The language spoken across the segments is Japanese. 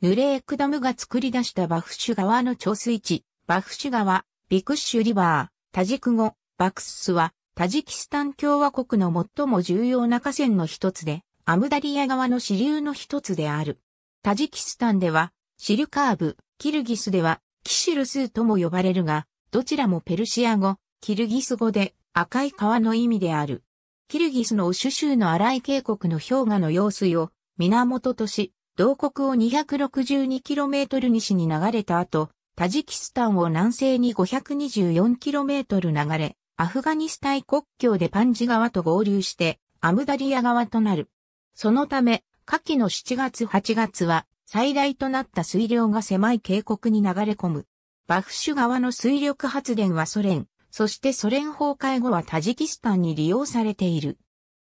ヌレークダムが作り出したバフシュ川の調水池、バフシュ川、ビクッシュリバー、タジク語、バクスは、タジキスタン共和国の最も重要な河川の一つで、アムダリア川の支流の一つである。タジキスタンでは、シルカーブ、キルギスでは、キシルスーとも呼ばれるが、どちらもペルシア語、キルギス語で、赤い川の意味である。キルギスのオシュ州の荒い渓谷の氷河の用水を、源とし、同国を 262km 西に流れた後、タジキスタンを南西に 524km 流れ、アフガニスタン国境でパンジ川と合流して、アムダリア川となる。そのため、夏季の7月8月は、最大となった水量が狭い渓谷に流れ込む。バフシュ川の水力発電はソ連、そしてソ連崩壊後はタジキスタンに利用されている。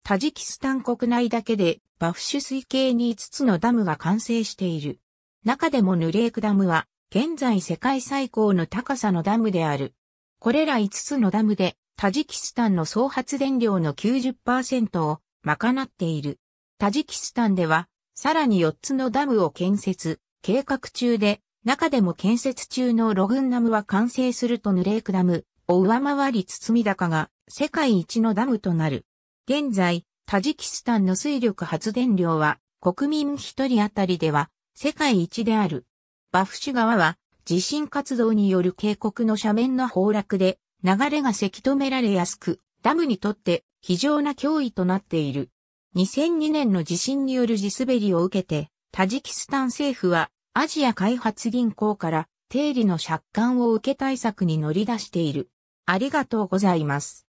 タジキスタン国内だけでバフシュ水系に5つのダムが完成している。中でもヌレークダムは現在世界最高の高さのダムである。これら5つのダムでタジキスタンの総発電量の90%を賄っている。タジキスタンではさらに4つのダムを建設、計画中で中でも建設中のログンダムは完成するとヌレークダムを上回り包み高が世界一のダムとなる。現在、タジキスタンの水力発電量は国民一人当たりでは世界一である。バフシュ川は地震活動による渓谷の斜面の崩落で流れがせき止められやすく、ダムにとって非常な脅威となっている。2002年の地震による地滑りを受けて、タジキスタン政府はアジア開発銀行から定理の借款を受け対策に乗り出している。ありがとうございます。